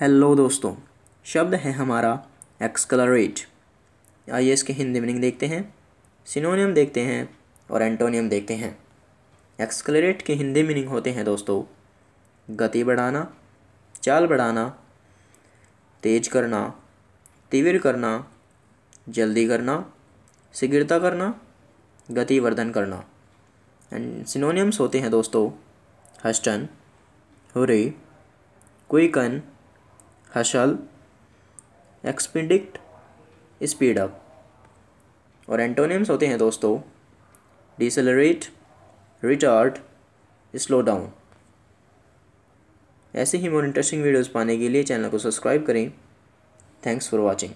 hello दोस्तों शब्द है हमारा एक्सकलरेट आइए इसके हिंदी मीनिंग देखते हैं सिनोनियम देखते हैं और एंटोनियम देखते हैं एक्सकलरेट के हिंदी मीनिंग होते हैं दोस्तों गति बढ़ाना चाल बढ़ाना तेज करना तीव्र करना जल्दी करना शीघ्रता करना गतिवर्धन करना एंड सिनोनियम्स होते हैं दोस्तों hasten hurry quicken hustle expedite speed up और एंटोनियम्स होते हैं दोस्तों डिसलरेट रिटार्ड स्लो डाउन ऐसे ही मोर इंटरेस्टिंग वीडियोस पाने के लिए चैनल को सब्सक्राइब करें थैंक्स फॉर वाचिंग